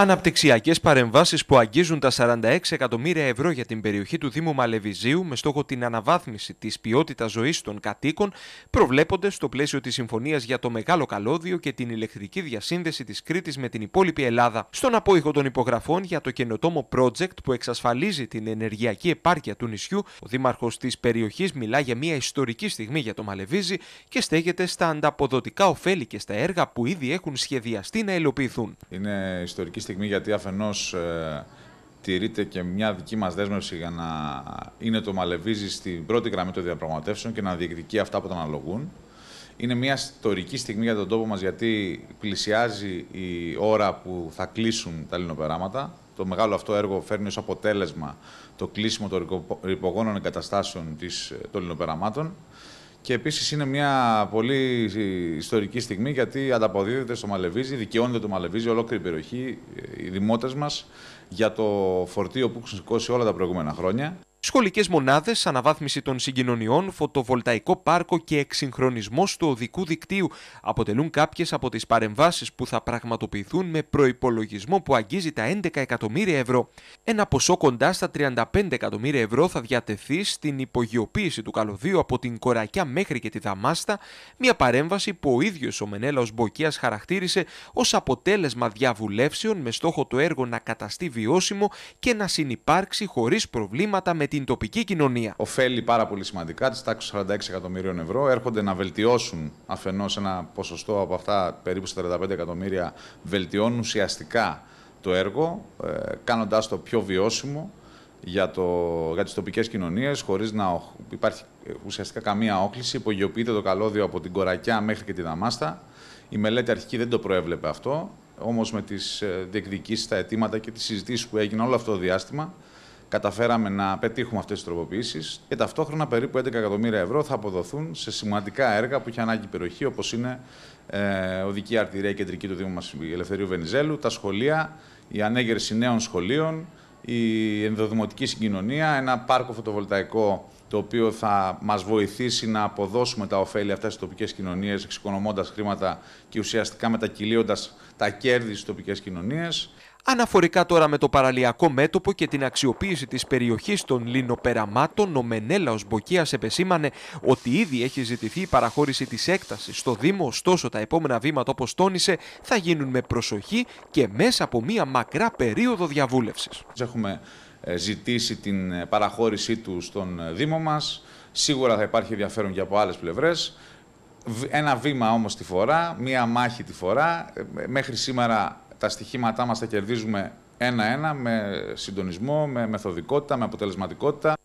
Αναπτυξιακές παρεμβάσεις που αγγίζουν τα 46 εκατομμύρια ευρώ για την περιοχή του Δήμου Μαλεβιζίου με στόχο την αναβάθμιση της ποιότητας ζωής των κατοίκων προβλέπονται στο πλαίσιο της Συμφωνίας για το Μεγάλο Καλώδιο και την ηλεκτρική διασύνδεση της Κρήτης με την υπόλοιπη Ελλάδα. Στον απόϊχο των υπογραφών για το καινοτόμο project που εξασφαλίζει την ενεργειακή επάρκεια του νησιού, ο Δήμαρχος της περιοχής μιλά για μια ιστορική στιγμή για το Μαλεβίζι και στέγεται στα ανταποδοτικά ωφέλη και στα έργα που ήδη έχουν σχεδιαστεί να υλοποιηθούν. Είναι ιστορική στιγμή γιατί αφενός ε, τηρείται και μια δική μας δέσμευση για να είναι το Μαλεβίζι στην πρώτη γραμμή των διαπραγματεύσεων και να διεκδικεί αυτά που τα αναλογούν. Είναι μια ιστορική στιγμή για τον τόπο μας γιατί πλησιάζει η ώρα που θα κλείσουν τα λινοπεράματα. Το μεγάλο αυτό έργο φέρνει ως αποτέλεσμα το κλείσιμο των ρηπογόνων εγκαταστάσεων ε, των λινοπεραμάτων. Και επίσης είναι μια πολύ ιστορική στιγμή γιατί ανταποδίδεται στο Μαλεβίζι, δικαιώνεται το Μαλεβίζι, ολόκληρη η περιοχή, ε, οι δημότες μας, για το φορτίο που έχουν σηκώσει όλα τα προηγούμενα χρόνια. Σχολικές μονάδες, αναβάθμιση των συγκοινωνιών, φωτοβολταϊκό πάρκο και εξυγχρονισμό του οδικού δικτύου αποτελούν κάποιες από τις παρεμβάσεις που θα πραγματοποιηθούν με προπολογισμό που αγγίζει τα 11 εκατομμύρια ευρώ. Ένα ποσό κοντά στα 35 εκατομμύρια ευρώ θα διατεθεί στην υπογειοποίηση του καλωδίου από την Κορακιά μέχρι και τη Δαμάστα, μια παρέμβαση που ο ίδιος ο Μενέλαος Μποκίας χαρακτήρισε ως αποτέλεσμα διαβουλεύσεων με στόχο το έργο να καταστεί βιώσιμο και να συνεπάρξει χωρίς προβλήματα με την τοπική κοινωνία. Οφέλη πάρα πολύ σημαντικά τη τάξη 46 εκατομμυρίων ευρώ έρχονται να βελτιώσουν αφενός ένα ποσοστό από αυτά, περίπου 45 εκατομμύρια, βελτιώνουν ουσιαστικά το έργο, ε, κάνοντα το πιο βιώσιμο για, το, για τις τοπικές κοινωνίες, χωρίς να υπάρχει ε, ουσιαστικά καμία όχληση. Υπογειοποιείται το καλώδιο από την Κορακιά μέχρι και τη Δαμάστα. Η μελέτη αρχική δεν το προέβλεπε αυτό, όμως με τις ε, διεκδικήσεις, τα αιτήματα και τις συζητήσεις που έγιναν όλο αυτό το διάστημα, καταφέραμε να πετύχουμε αυτές τις τροποποιήσεις και ταυτόχρονα περίπου 11 εκατομμύρια ευρώ θα αποδοθούν σε σημαντικά έργα που έχει ανάγκη η περιοχή, όπως είναι ε, οδική αρτηρία κεντρική του Δήμου μας Ελευθερίου Βενιζέλου, τα σχολεία, η ανέγερση νέων σχολείων, η ενδοδημοτική συγκοινωνία, ένα πάρκο φωτοβολταϊκό το οποίο θα μας βοηθήσει να αποδώσουμε τα ωφέλη αυτά στις τοπικές κοινωνίες, εξοικονομώντας χρήματα και ουσιαστικά μετακυλίοντας τα κέρδη στις τοπικές κοινωνίες. Αναφορικά τώρα με το παραλιακό μέτωπο και την αξιοποίηση της περιοχής των λινοπεραμάτων, ο Μενέλαος Μποκίας επεσήμανε ότι ήδη έχει ζητηθεί η παραχώρηση της έκτασης στο Δήμο, ωστόσο τα επόμενα βήματα όπως τόνισε θα γίνουν με προσοχή και μέσα από μία μακρά περίοδο διαβούλευσης. Έχουμε ε, ζητήσει την ε, παραχώρησή του στον ε, Δήμο μας, σίγουρα θα υπάρχει ενδιαφέρον και από άλλες πλευρές. Ένα βήμα όμως τη φορά, μία μάχη τη φορά. Μέχρι σήμερα τα στοιχήματά μας τα κερδίζουμε ένα-ένα με συντονισμό, με μεθοδικότητα, με αποτελεσματικότητα.